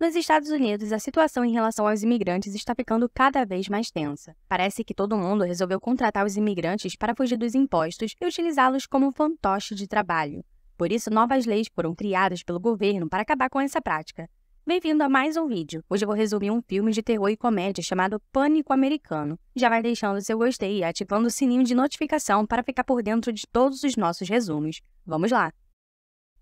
Nos Estados Unidos, a situação em relação aos imigrantes está ficando cada vez mais tensa. Parece que todo mundo resolveu contratar os imigrantes para fugir dos impostos e utilizá-los como fantoche de trabalho. Por isso, novas leis foram criadas pelo governo para acabar com essa prática. Bem-vindo a mais um vídeo. Hoje eu vou resumir um filme de terror e comédia chamado Pânico Americano. Já vai deixando seu gostei e ativando o sininho de notificação para ficar por dentro de todos os nossos resumos. Vamos lá!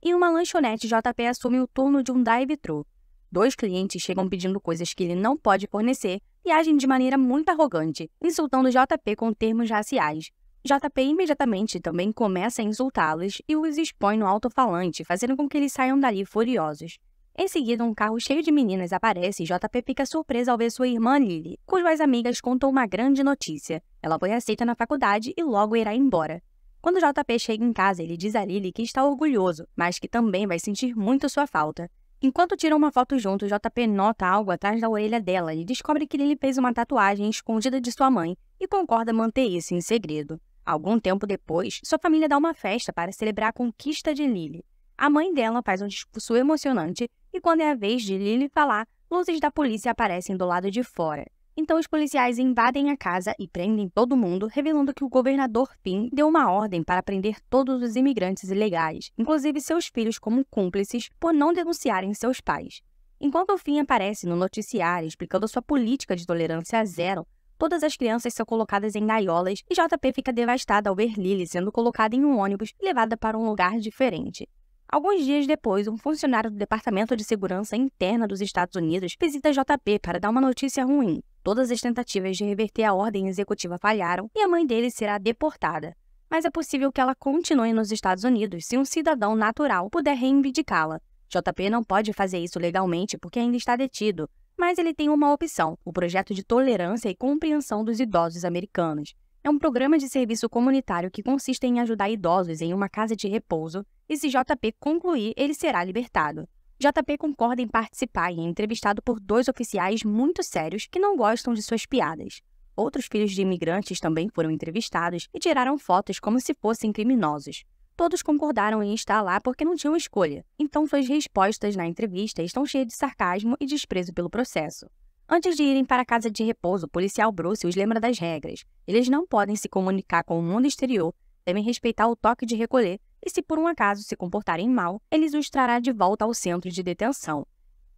Em uma lanchonete, JP assume o turno de um drive-thru. Dois clientes chegam pedindo coisas que ele não pode fornecer e agem de maneira muito arrogante, insultando JP com termos raciais. JP imediatamente também começa a insultá-los e os expõe no alto-falante, fazendo com que eles saiam dali furiosos. Em seguida, um carro cheio de meninas aparece e JP fica surpresa ao ver sua irmã Lily, cujas amigas contam uma grande notícia. Ela foi aceita na faculdade e logo irá embora. Quando JP chega em casa, ele diz a Lily que está orgulhoso, mas que também vai sentir muito sua falta. Enquanto tiram uma foto juntos, JP nota algo atrás da orelha dela e descobre que Lily fez uma tatuagem escondida de sua mãe e concorda manter isso em segredo. Algum tempo depois, sua família dá uma festa para celebrar a conquista de Lily. A mãe dela faz um discurso emocionante e, quando é a vez de Lily falar, luzes da polícia aparecem do lado de fora. Então, os policiais invadem a casa e prendem todo mundo, revelando que o governador Finn deu uma ordem para prender todos os imigrantes ilegais, inclusive seus filhos como cúmplices, por não denunciarem seus pais. Enquanto o Finn aparece no noticiário explicando sua política de tolerância zero, todas as crianças são colocadas em gaiolas e JP fica devastada ao ver Lily sendo colocada em um ônibus e levada para um lugar diferente. Alguns dias depois, um funcionário do Departamento de Segurança Interna dos Estados Unidos visita JP para dar uma notícia ruim. Todas as tentativas de reverter a ordem executiva falharam e a mãe dele será deportada. Mas é possível que ela continue nos Estados Unidos se um cidadão natural puder reivindicá-la. JP não pode fazer isso legalmente porque ainda está detido, mas ele tem uma opção: o projeto de tolerância e compreensão dos idosos americanos. É um programa de serviço comunitário que consiste em ajudar idosos em uma casa de repouso e se JP concluir, ele será libertado. JP concorda em participar e é entrevistado por dois oficiais muito sérios que não gostam de suas piadas. Outros filhos de imigrantes também foram entrevistados e tiraram fotos como se fossem criminosos. Todos concordaram em estar lá porque não tinham escolha, então suas respostas na entrevista estão cheias de sarcasmo e desprezo pelo processo. Antes de irem para a casa de repouso, o policial Bruce os lembra das regras. Eles não podem se comunicar com o mundo exterior, devem respeitar o toque de recolher e se por um acaso se comportarem mal, eles os trará de volta ao centro de detenção.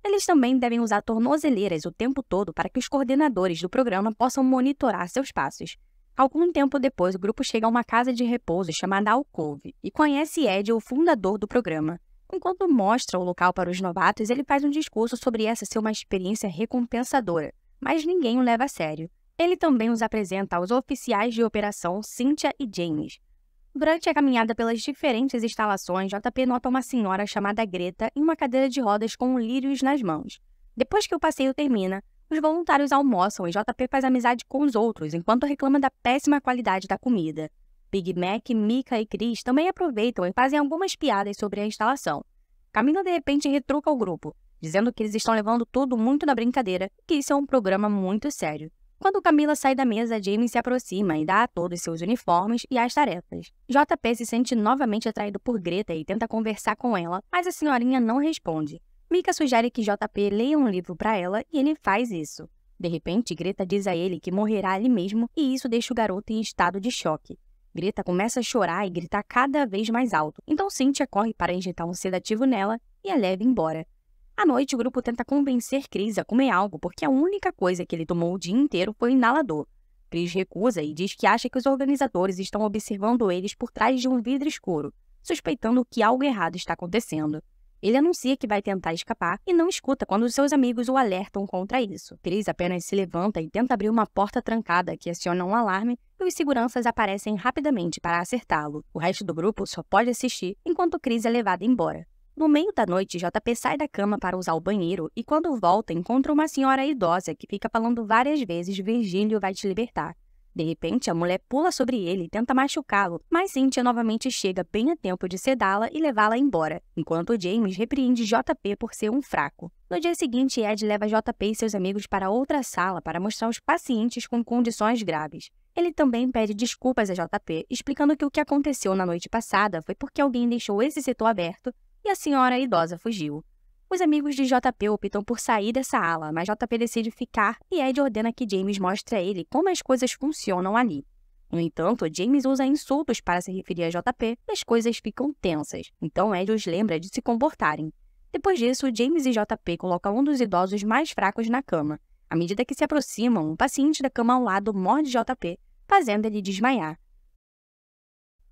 Eles também devem usar tornozeleiras o tempo todo para que os coordenadores do programa possam monitorar seus passos. Algum tempo depois, o grupo chega a uma casa de repouso chamada Alcove e conhece Ed, o fundador do programa. Enquanto mostra o local para os novatos, ele faz um discurso sobre essa ser uma experiência recompensadora, mas ninguém o leva a sério. Ele também os apresenta aos oficiais de operação Cynthia e James, Durante a caminhada pelas diferentes instalações, JP nota uma senhora chamada Greta em uma cadeira de rodas com lírios nas mãos. Depois que o passeio termina, os voluntários almoçam e JP faz amizade com os outros, enquanto reclama da péssima qualidade da comida. Big Mac, Mika e Chris também aproveitam e fazem algumas piadas sobre a instalação. Camila de repente retruca o grupo, dizendo que eles estão levando tudo muito na brincadeira e que isso é um programa muito sério. Quando Camila sai da mesa, James se aproxima e dá a todos seus uniformes e as tarefas. JP se sente novamente atraído por Greta e tenta conversar com ela, mas a senhorinha não responde. Mika sugere que JP leia um livro para ela e ele faz isso. De repente, Greta diz a ele que morrerá ali mesmo e isso deixa o garoto em estado de choque. Greta começa a chorar e gritar cada vez mais alto, então Cynthia corre para injetar um sedativo nela e a leva embora. À noite, o grupo tenta convencer Cris a comer algo porque a única coisa que ele tomou o dia inteiro foi o inalador. Cris recusa e diz que acha que os organizadores estão observando eles por trás de um vidro escuro, suspeitando que algo errado está acontecendo. Ele anuncia que vai tentar escapar e não escuta quando seus amigos o alertam contra isso. Cris apenas se levanta e tenta abrir uma porta trancada que aciona um alarme e os seguranças aparecem rapidamente para acertá-lo. O resto do grupo só pode assistir enquanto Cris é levado embora. No meio da noite, JP sai da cama para usar o banheiro e, quando volta, encontra uma senhora idosa que fica falando várias vezes: Virgílio vai te libertar. De repente, a mulher pula sobre ele e tenta machucá-lo, mas Cynthia novamente chega bem a tempo de sedá-la e levá-la embora, enquanto James repreende JP por ser um fraco. No dia seguinte, Ed leva JP e seus amigos para outra sala para mostrar os pacientes com condições graves. Ele também pede desculpas a JP, explicando que o que aconteceu na noite passada foi porque alguém deixou esse setor aberto e a senhora idosa fugiu. Os amigos de JP optam por sair dessa ala, mas JP decide ficar e Ed ordena que James mostre a ele como as coisas funcionam ali. No entanto, James usa insultos para se referir a JP e as coisas ficam tensas, então Ed os lembra de se comportarem. Depois disso, James e JP colocam um dos idosos mais fracos na cama. À medida que se aproximam, um paciente da cama ao lado morde JP, fazendo ele desmaiar.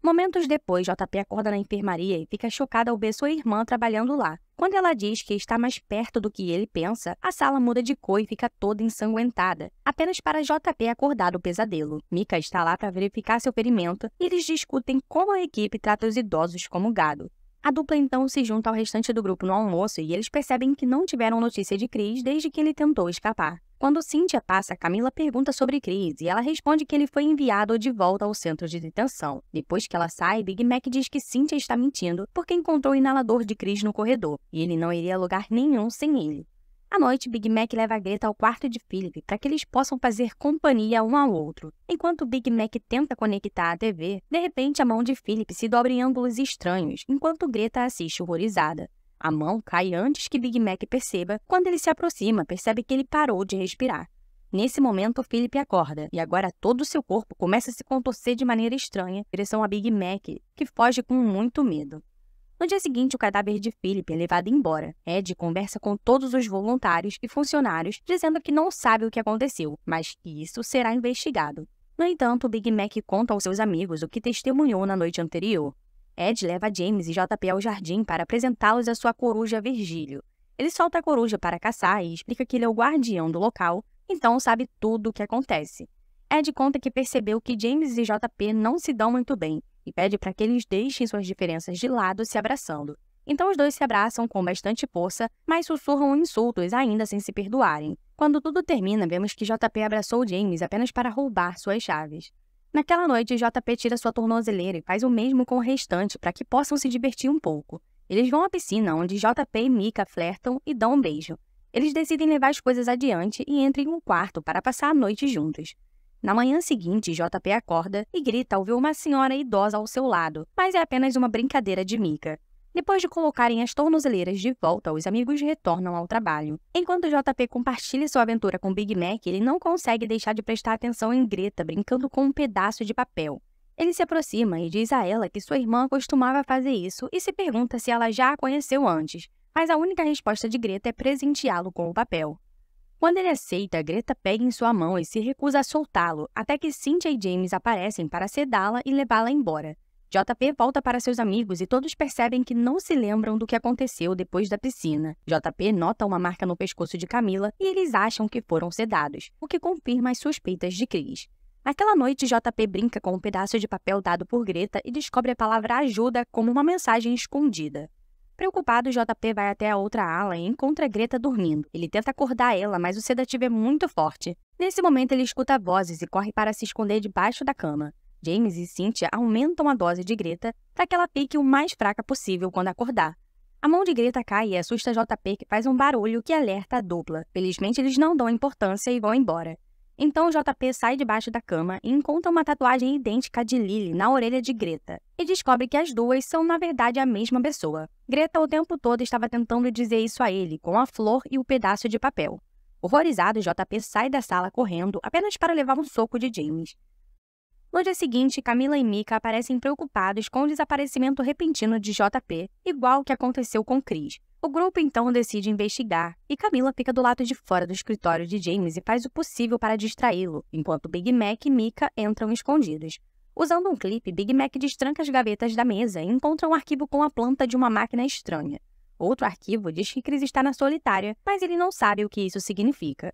Momentos depois, JP acorda na enfermaria e fica chocada ao ver sua irmã trabalhando lá. Quando ela diz que está mais perto do que ele pensa, a sala muda de cor e fica toda ensanguentada, apenas para JP acordar do pesadelo. Mika está lá para verificar seu ferimento e eles discutem como a equipe trata os idosos como gado. A dupla então se junta ao restante do grupo no almoço e eles percebem que não tiveram notícia de Chris desde que ele tentou escapar. Quando Cíntia passa, Camila pergunta sobre Cris e ela responde que ele foi enviado de volta ao centro de detenção. Depois que ela sai, Big Mac diz que Cíntia está mentindo porque encontrou o inalador de Cris no corredor e ele não iria a lugar nenhum sem ele. À noite, Big Mac leva Greta ao quarto de Philip para que eles possam fazer companhia um ao outro. Enquanto Big Mac tenta conectar a TV, de repente a mão de Philip se dobra em ângulos estranhos, enquanto Greta assiste horrorizada. A mão cai antes que Big Mac perceba. Quando ele se aproxima, percebe que ele parou de respirar. Nesse momento, Philip acorda e agora todo o seu corpo começa a se contorcer de maneira estranha em direção a Big Mac, que foge com muito medo. No dia seguinte, o cadáver de Philip é levado embora. Ed conversa com todos os voluntários e funcionários, dizendo que não sabe o que aconteceu, mas que isso será investigado. No entanto, Big Mac conta aos seus amigos o que testemunhou na noite anterior, Ed leva James e JP ao jardim para apresentá-los à sua coruja Virgílio. Ele solta a coruja para caçar e explica que ele é o guardião do local, então sabe tudo o que acontece. Ed conta que percebeu que James e JP não se dão muito bem e pede para que eles deixem suas diferenças de lado se abraçando. Então os dois se abraçam com bastante força, mas sussurram insultos ainda sem se perdoarem. Quando tudo termina, vemos que JP abraçou James apenas para roubar suas chaves. Naquela noite, JP tira sua tornozeleira e faz o mesmo com o restante para que possam se divertir um pouco. Eles vão à piscina, onde JP e Mika flertam e dão um beijo. Eles decidem levar as coisas adiante e entram em um quarto para passar a noite juntos. Na manhã seguinte, JP acorda e grita ao ver uma senhora idosa ao seu lado, mas é apenas uma brincadeira de Mika. Depois de colocarem as tornozeleiras de volta, os amigos retornam ao trabalho. Enquanto JP compartilha sua aventura com Big Mac, ele não consegue deixar de prestar atenção em Greta brincando com um pedaço de papel. Ele se aproxima e diz a ela que sua irmã costumava fazer isso e se pergunta se ela já a conheceu antes, mas a única resposta de Greta é presenteá-lo com o papel. Quando ele aceita, Greta pega em sua mão e se recusa a soltá-lo, até que Cynthia e James aparecem para sedá-la e levá-la embora. JP volta para seus amigos e todos percebem que não se lembram do que aconteceu depois da piscina. JP nota uma marca no pescoço de Camila e eles acham que foram sedados, o que confirma as suspeitas de Cris. Naquela noite, JP brinca com um pedaço de papel dado por Greta e descobre a palavra ajuda como uma mensagem escondida. Preocupado, JP vai até a outra ala e encontra Greta dormindo. Ele tenta acordar ela, mas o sedativo é muito forte. Nesse momento, ele escuta vozes e corre para se esconder debaixo da cama. James e Cynthia aumentam a dose de Greta para que ela fique o mais fraca possível quando acordar. A mão de Greta cai e assusta JP, que faz um barulho que alerta a dupla. Felizmente, eles não dão importância e vão embora. Então, JP sai debaixo da cama e encontra uma tatuagem idêntica de Lily na orelha de Greta, e descobre que as duas são, na verdade, a mesma pessoa. Greta o tempo todo estava tentando dizer isso a ele, com a flor e o pedaço de papel. Horrorizado, JP sai da sala correndo apenas para levar um soco de James. No dia seguinte, Camila e Mika aparecem preocupados com o desaparecimento repentino de JP, igual que aconteceu com Cris. O grupo então decide investigar, e Camila fica do lado de fora do escritório de James e faz o possível para distraí-lo, enquanto Big Mac e Mika entram escondidos. Usando um clipe, Big Mac destranca as gavetas da mesa e encontra um arquivo com a planta de uma máquina estranha. Outro arquivo diz que Chris está na solitária, mas ele não sabe o que isso significa.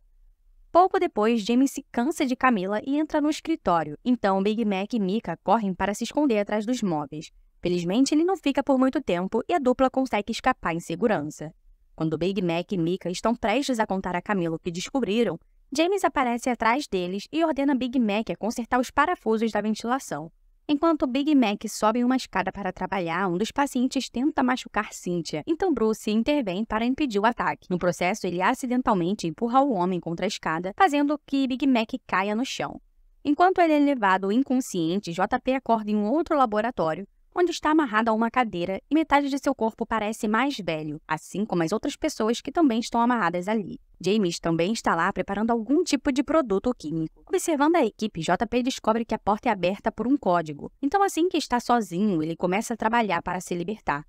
Pouco depois, Jamie se cansa de Camila e entra no escritório, então Big Mac e Mika correm para se esconder atrás dos móveis. Felizmente, ele não fica por muito tempo e a dupla consegue escapar em segurança. Quando Big Mac e Mika estão prestes a contar a Camila o que descobriram, James aparece atrás deles e ordena Big Mac a consertar os parafusos da ventilação. Enquanto Big Mac sobe uma escada para trabalhar, um dos pacientes tenta machucar Cynthia, então Bruce intervém para impedir o ataque. No processo, ele acidentalmente empurra o homem contra a escada, fazendo que Big Mac caia no chão. Enquanto ele é levado inconsciente, JP acorda em um outro laboratório, onde está amarrado a uma cadeira e metade de seu corpo parece mais velho, assim como as outras pessoas que também estão amarradas ali. James também está lá preparando algum tipo de produto químico. Observando a equipe, JP descobre que a porta é aberta por um código. Então, assim que está sozinho, ele começa a trabalhar para se libertar.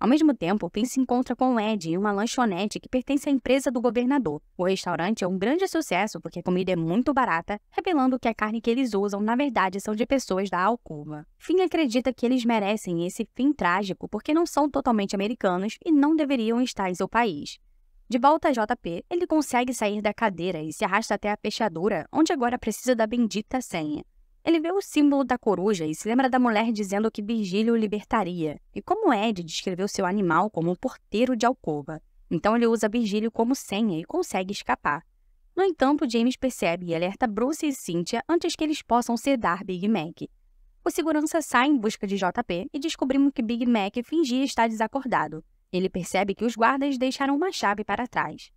Ao mesmo tempo, Finn se encontra com Ed em uma lanchonete que pertence à empresa do governador. O restaurante é um grande sucesso porque a comida é muito barata, revelando que a carne que eles usam na verdade são de pessoas da alcova. Finn acredita que eles merecem esse fim trágico porque não são totalmente americanos e não deveriam estar em seu país. De volta a JP, ele consegue sair da cadeira e se arrasta até a fechadura, onde agora precisa da bendita senha. Ele vê o símbolo da coruja e se lembra da mulher dizendo que Virgílio o libertaria, e como Ed descreveu seu animal como um porteiro de alcova. Então ele usa Virgílio como senha e consegue escapar. No entanto, James percebe e alerta Bruce e Cynthia antes que eles possam sedar Big Mac. O segurança sai em busca de JP e descobrimos que Big Mac fingia estar desacordado. Ele percebe que os guardas deixaram uma chave para trás.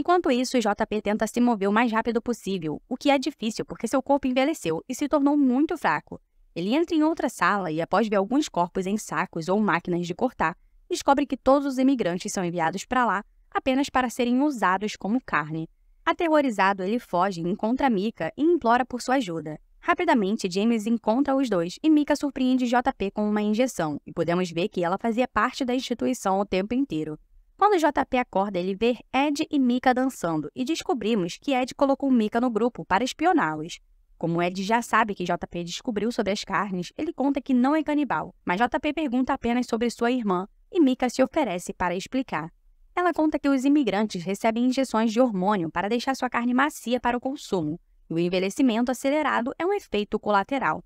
Enquanto isso, o JP tenta se mover o mais rápido possível, o que é difícil porque seu corpo envelheceu e se tornou muito fraco. Ele entra em outra sala e, após ver alguns corpos em sacos ou máquinas de cortar, descobre que todos os imigrantes são enviados para lá apenas para serem usados como carne. Aterrorizado, ele foge, encontra Mika e implora por sua ajuda. Rapidamente, James encontra os dois e Mika surpreende JP com uma injeção, e podemos ver que ela fazia parte da instituição o tempo inteiro. Quando JP acorda, ele vê Ed e Mika dançando e descobrimos que Ed colocou Mika no grupo para espioná-los. Como Ed já sabe que JP descobriu sobre as carnes, ele conta que não é canibal, mas JP pergunta apenas sobre sua irmã e Mika se oferece para explicar. Ela conta que os imigrantes recebem injeções de hormônio para deixar sua carne macia para o consumo, e o envelhecimento acelerado é um efeito colateral.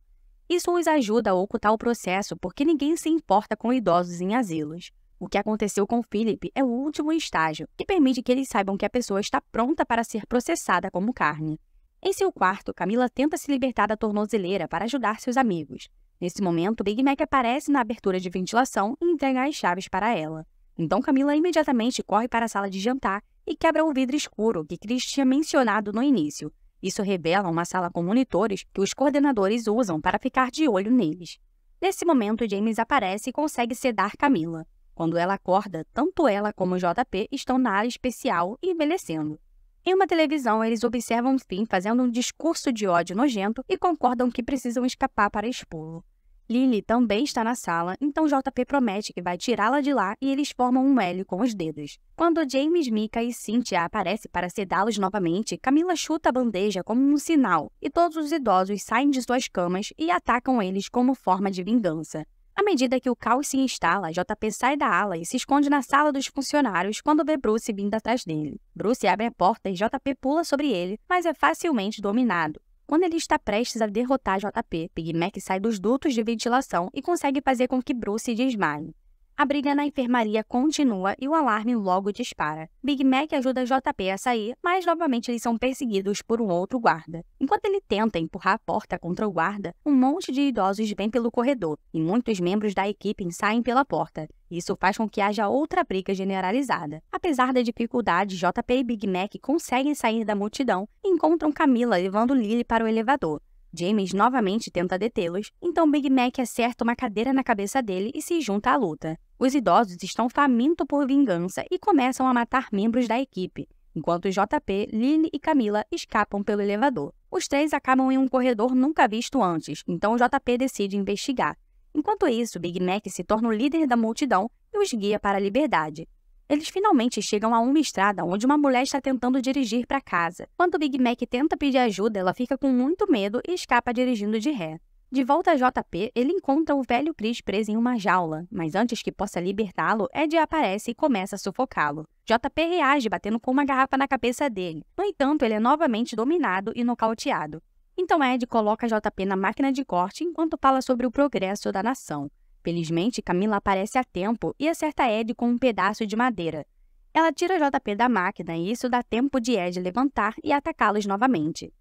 Isso os ajuda a ocultar o processo porque ninguém se importa com idosos em asilos. O que aconteceu com Philip é o último estágio, que permite que eles saibam que a pessoa está pronta para ser processada como carne. Em seu quarto, Camila tenta se libertar da tornozeleira para ajudar seus amigos. Nesse momento, Big Mac aparece na abertura de ventilação e entrega as chaves para ela. Então Camila imediatamente corre para a sala de jantar e quebra o vidro escuro que Chris tinha mencionado no início. Isso revela uma sala com monitores que os coordenadores usam para ficar de olho neles. Nesse momento, James aparece e consegue sedar Camila. Quando ela acorda, tanto ela como o JP estão na área especial e envelhecendo. Em uma televisão, eles observam Finn fazendo um discurso de ódio nojento e concordam que precisam escapar para expô-lo. Lily também está na sala, então JP promete que vai tirá-la de lá e eles formam um L com os dedos. Quando James, Mika e Cynthia aparecem para sedá-los novamente, Camila chuta a bandeja como um sinal e todos os idosos saem de suas camas e atacam eles como forma de vingança. À medida que o caos se instala, JP sai da ala e se esconde na sala dos funcionários quando vê Bruce vindo atrás dele. Bruce abre a porta e JP pula sobre ele, mas é facilmente dominado. Quando ele está prestes a derrotar JP, Big Mac sai dos dutos de ventilação e consegue fazer com que Bruce desmaie. A briga na enfermaria continua e o alarme logo dispara. Big Mac ajuda JP a sair, mas novamente eles são perseguidos por um outro guarda. Enquanto ele tenta empurrar a porta contra o guarda, um monte de idosos vem pelo corredor e muitos membros da equipe saem pela porta. Isso faz com que haja outra briga generalizada. Apesar da dificuldade, JP e Big Mac conseguem sair da multidão e encontram Camila levando Lily para o elevador. James novamente tenta detê-los, então Big Mac acerta uma cadeira na cabeça dele e se junta à luta. Os idosos estão famintos por vingança e começam a matar membros da equipe, enquanto JP, Lily e Camila escapam pelo elevador. Os três acabam em um corredor nunca visto antes, então JP decide investigar. Enquanto isso, Big Mac se torna o líder da multidão e os guia para a liberdade. Eles finalmente chegam a uma estrada onde uma mulher está tentando dirigir para casa. Quando Big Mac tenta pedir ajuda, ela fica com muito medo e escapa dirigindo de ré. De volta a JP, ele encontra o velho Chris preso em uma jaula, mas antes que possa libertá-lo, Ed aparece e começa a sufocá-lo. JP reage batendo com uma garrafa na cabeça dele. No entanto, ele é novamente dominado e nocauteado. Então Ed coloca JP na máquina de corte enquanto fala sobre o progresso da nação. Felizmente, Camila aparece a tempo e acerta Ed com um pedaço de madeira. Ela tira JP da máquina e isso dá tempo de Ed levantar e atacá-los novamente.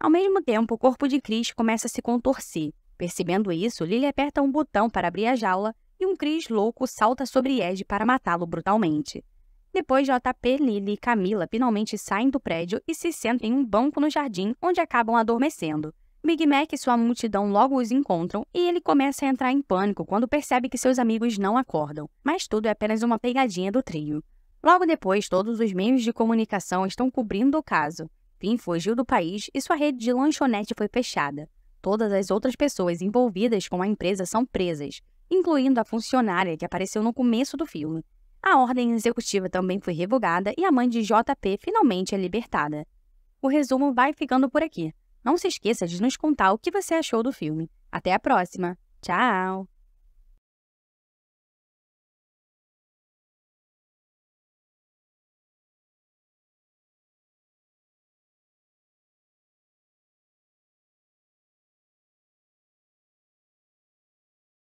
Ao mesmo tempo, o corpo de Chris começa a se contorcer. Percebendo isso, Lily aperta um botão para abrir a jaula e um Chris louco salta sobre Ed para matá-lo brutalmente. Depois, JP, Lily e Camila finalmente saem do prédio e se sentam em um banco no jardim onde acabam adormecendo. Big Mac e sua multidão logo os encontram e ele começa a entrar em pânico quando percebe que seus amigos não acordam, mas tudo é apenas uma pegadinha do trio. Logo depois, todos os meios de comunicação estão cobrindo o caso. Finn fugiu do país e sua rede de lanchonete foi fechada. Todas as outras pessoas envolvidas com a empresa são presas, incluindo a funcionária que apareceu no começo do filme. A ordem executiva também foi revogada e a mãe de JP finalmente é libertada. O resumo vai ficando por aqui. Não se esqueça de nos contar o que você achou do filme. Até a próxima! Tchau!